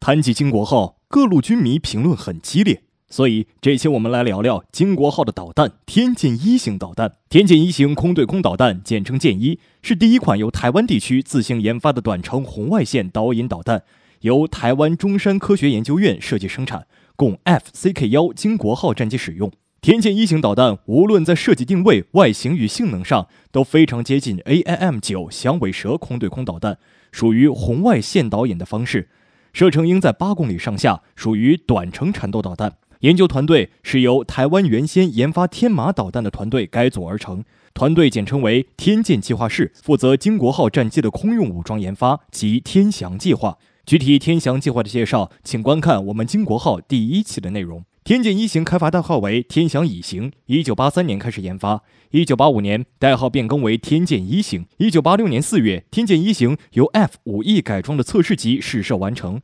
谈及金国号”，各路军迷评论很激烈，所以这期我们来聊聊“金国号”的导弹——“天剑一型”导弹。天剑一型空对空导弹，简称“剑一”，是第一款由台湾地区自行研发的短程红外线导引导弹，由台湾中山科学研究院设计生产，供 FCK-1“ 金国号”战机使用。天剑一型导弹无论在设计定位、外形与性能上都非常接近 AIM-9 响尾蛇空对空导弹，属于红外线导引的方式，射程应在八公里上下，属于短程缠斗导弹。研究团队是由台湾原先研发天马导弹的团队改组而成，团队简称为“天剑计划室”，负责“金国号”战机的空用武装研发及“天翔计划”。具体“天翔计划”的介绍，请观看我们“金国号”第一期的内容。天剑一型开发代号为天翔乙型，一九八三年开始研发，一九八五年代号变更为天剑一型。一九八六年四月，天剑一型由 F 五 E 改装的测试机试射完成。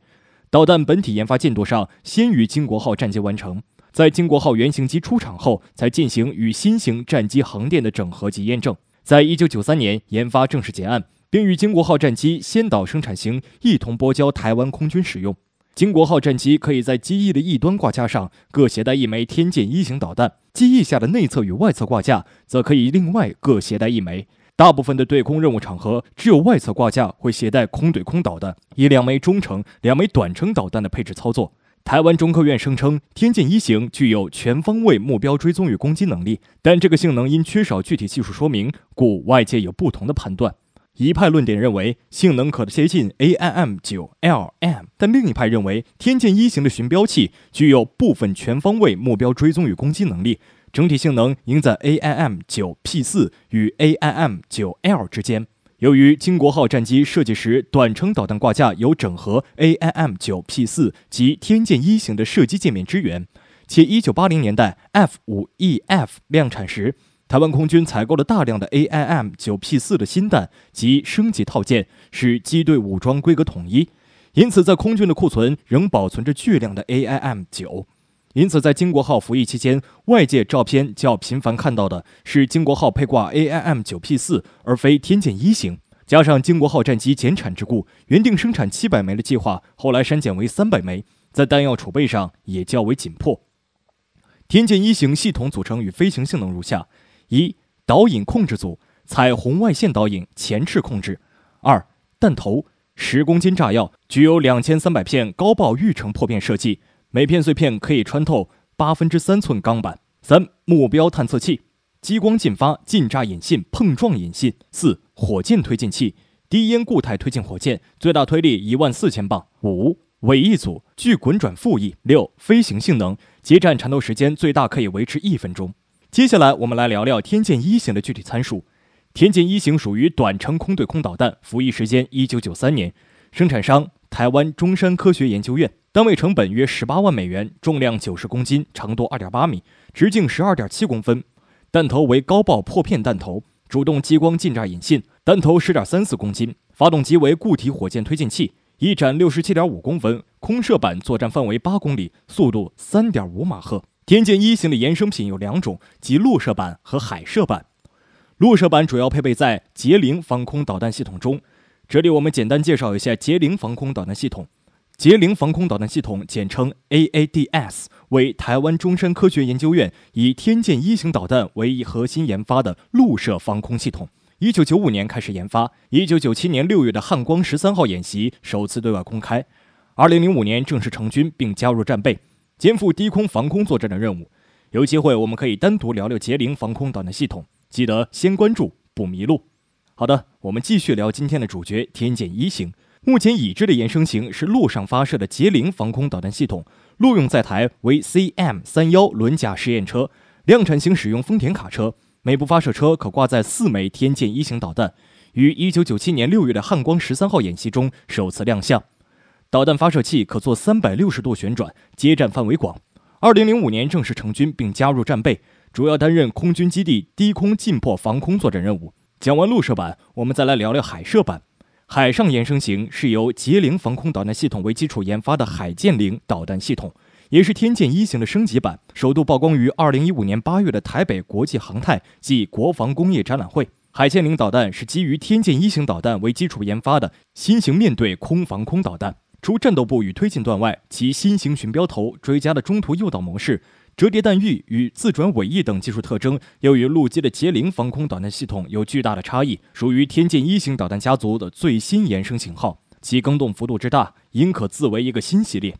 导弹本体研发进度上先于金国号战机完成，在金国号原型机出厂后才进行与新型战机航电的整合及验证。在一九九三年研发正式结案，并与金国号战机先导生产型一同拨交台湾空军使用。金国号战机可以在机翼的一端挂架上各携带一枚天剑一型导弹，机翼下的内侧与外侧挂架则可以另外各携带一枚。大部分的对空任务场合，只有外侧挂架会携带空对空导弹，以两枚中程、两枚短程导弹的配置操作。台湾中科院声称，天剑一型具有全方位目标追踪与攻击能力，但这个性能因缺少具体技术说明，故外界有不同的判断。一派论点认为性能可接近 AIM-9L M，但另一派认为天剑一型的巡标器具有部分全方位目标追踪与攻击能力，整体性能应在 AIM-9P 四与 AIM-9L 之间。由于金国号战机设计时短程导弹挂架有整合 AIM-9P 四及天剑一型的射击界面支援，且一九八零年代 F- 五 EF 量产时。台湾空军采购了大量的 AIM-9P4 的新弹及升级套件，使机队武装规格统一。因此，在空军的库存仍保存着巨量的 AIM-9。因此，在金国号服役期间，外界照片较频繁看到的是金国号配挂 AIM-9P4，而非天剑一型。加上金国号战机减产之故，原定生产七百枚的计划后来删减为三百枚，在弹药储备上也较为紧迫。天剑一型系统组成与飞行性能如下。一导引控制组，采红外线导引前翅控制。二弹头十公斤炸药，具有两千三百片高爆预成破片设计，每片碎片可以穿透八分之三寸钢板。三目标探测器，激光进发近炸引信，碰撞引信。四火箭推进器，低烟固态推进火箭，最大推力一万四千磅。五尾翼组，具滚转副翼。六飞行性能，激战缠斗时间最大可以维持一分钟。接下来我们来聊聊天剑一型的具体参数。天剑一型属于短程空对空导弹，服役时间一九九三年，生产商台湾中山科学研究院，单位成本约十八万美元，重量九十公斤，长度二点八米，直径十二点七公分，弹头为高爆破片弹头，主动激光近炸引信，弹头十点三四公斤，发动机为固体火箭推进器，翼展六十七点五公分，空射版作战范围八公里，速度三点五马赫。天剑一型的衍生品有两种，即陆射版和海射版。陆射版主要配备在捷灵防空导弹系统中。这里我们简单介绍一下捷灵防空导弹系统。捷灵防空导弹系统简称 AADS，为台湾中山科学研究院以天剑一型导弹为一核心研发的陆射防空系统。一九九五年开始研发，一九九七年六月的汉光十三号演习首次对外公开，二零零五年正式成军并加入战备。肩负低空防空作战的任务，有机会我们可以单独聊聊捷灵防空导弹系统。记得先关注不迷路。好的，我们继续聊今天的主角天剑一型。目前已知的衍生型是陆上发射的捷灵防空导弹系统，陆用载台为 CM 三幺轮甲试验车，量产型使用丰田卡车。每部发射车可挂载四枚天剑一型导弹。于一九九七年六月的汉光十三号演习中首次亮相。导弹发射器可做三百六十度旋转，接战范围广。二零零五年正式成军并加入战备，主要担任空军基地低空近迫防空作战任务。讲完陆射版，我们再来聊聊海射版。海上延伸型是由捷灵防空导弹系统为基础研发的海剑零导弹系统，也是天剑一型的升级版，首度曝光于二零一五年八月的台北国际航太暨国防工业展览会。海剑零导弹是基于天剑一型导弹为基础研发的新型面对空防空导弹。除战斗部与推进段外，其新型巡标头追加的中途诱导模式、折叠弹翼与自转尾翼等技术特征，又与陆基的“捷琳”防空导弹系统有巨大的差异，属于“天剑”一型导弹家族的最新延伸型号。其更动幅度之大，应可自为一个新系列。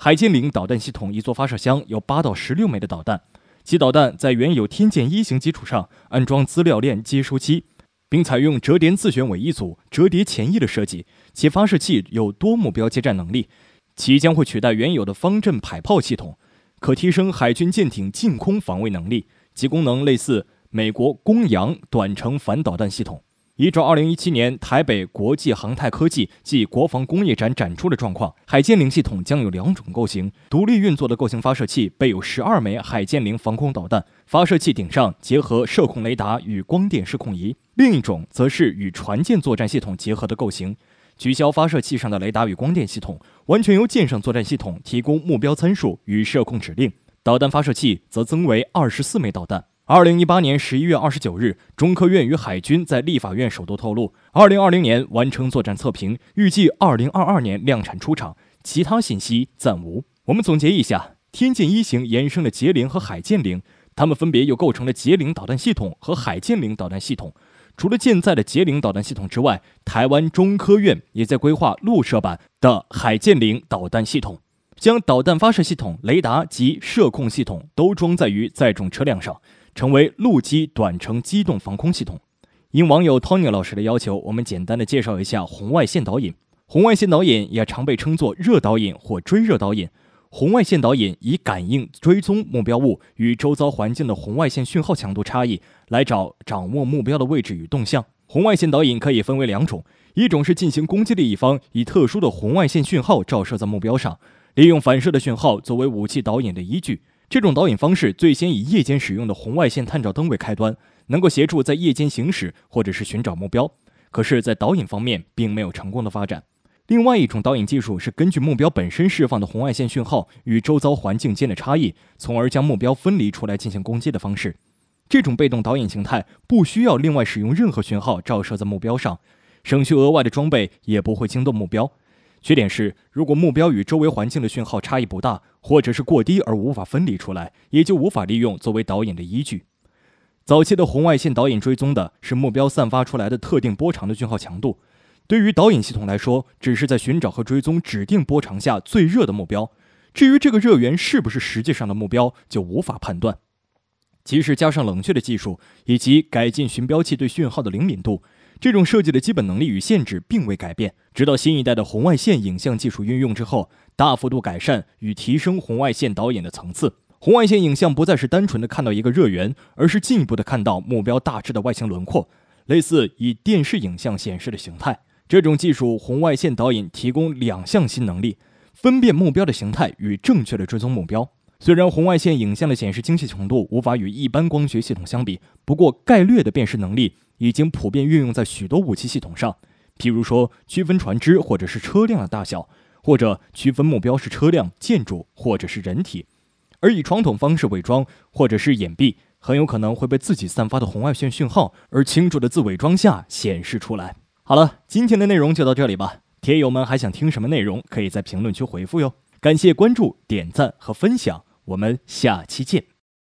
海剑零导弹系统一座发射箱有八到十六枚的导弹，其导弹在原有“天剑”一型基础上安装资料链接收机。并采用折叠自旋尾翼组、折叠前翼的设计，其发射器有多目标接战能力，其将会取代原有的方阵排炮系统，可提升海军舰艇近空防卫能力，其功能类似美国“公羊”短程反导弹系统。依照二零一七年台北国际航太科技暨国防工业展展出的状况，海剑零系统将有两种构型：独立运作的构型发射器备有十二枚海剑零防空导弹，发射器顶上结合射控雷达与光电射控仪；另一种则是与船舰作战系统结合的构型，取消发射器上的雷达与光电系统，完全由舰上作战系统提供目标参数与射控指令，导弹发射器则增为二十四枚导弹。二零一八年十一月二十九日，中科院与海军在立法院首度透露，二零二零年完成作战测评，预计二零二二年量产出厂，其他信息暂无。我们总结一下，天剑一型衍生了捷灵和海剑灵，它们分别又构成了捷灵导弹系统和海剑灵导弹系统。除了舰载的捷灵导弹系统之外，台湾中科院也在规划陆射版的海剑灵导弹系统，将导弹发射系统、雷达及射控系统都装载于载重车辆上。成为陆基短程机动防空系统。应网友 Tony 老师的要求，我们简单的介绍一下红外线导引。红外线导引也常被称作热导引或追热导引。红外线导引以感应追踪目标物与周遭环境的红外线讯号强度差异，来找掌握目标的位置与动向。红外线导引可以分为两种，一种是进行攻击的一方以特殊的红外线讯号照射在目标上，利用反射的讯号作为武器导引的依据。这种导引方式最先以夜间使用的红外线探照灯为开端，能够协助在夜间行驶或者是寻找目标。可是，在导引方面并没有成功的发展。另外一种导引技术是根据目标本身释放的红外线讯号与周遭环境间的差异，从而将目标分离出来进行攻击的方式。这种被动导引形态不需要另外使用任何讯号照射在目标上，省去额外的装备，也不会惊动目标。缺点是，如果目标与周围环境的讯号差异不大，或者是过低而无法分离出来，也就无法利用作为导引的依据。早期的红外线导引追踪的是目标散发出来的特定波长的讯号强度，对于导引系统来说，只是在寻找和追踪指定波长下最热的目标，至于这个热源是不是实际上的目标，就无法判断。即使加上冷却的技术以及改进寻标器对讯号的灵敏度。这种设计的基本能力与限制并未改变，直到新一代的红外线影像技术运用之后，大幅度改善与提升红外线导引的层次。红外线影像不再是单纯的看到一个热源，而是进一步的看到目标大致的外形轮廓，类似以电视影像显示的形态。这种技术红外线导引提供两项新能力：分辨目标的形态与正确的追踪目标。虽然红外线影像的显示精细程度无法与一般光学系统相比，不过概略的辨识能力已经普遍运用在许多武器系统上，譬如说区分船只或者是车辆的大小，或者区分目标是车辆、建筑或者是人体，而以传统方式伪装或者是隐蔽，很有可能会被自己散发的红外线讯号而清楚的自伪装下显示出来。好了，今天的内容就到这里吧，铁友们还想听什么内容，可以在评论区回复哟，感谢关注、点赞和分享。我们下期见。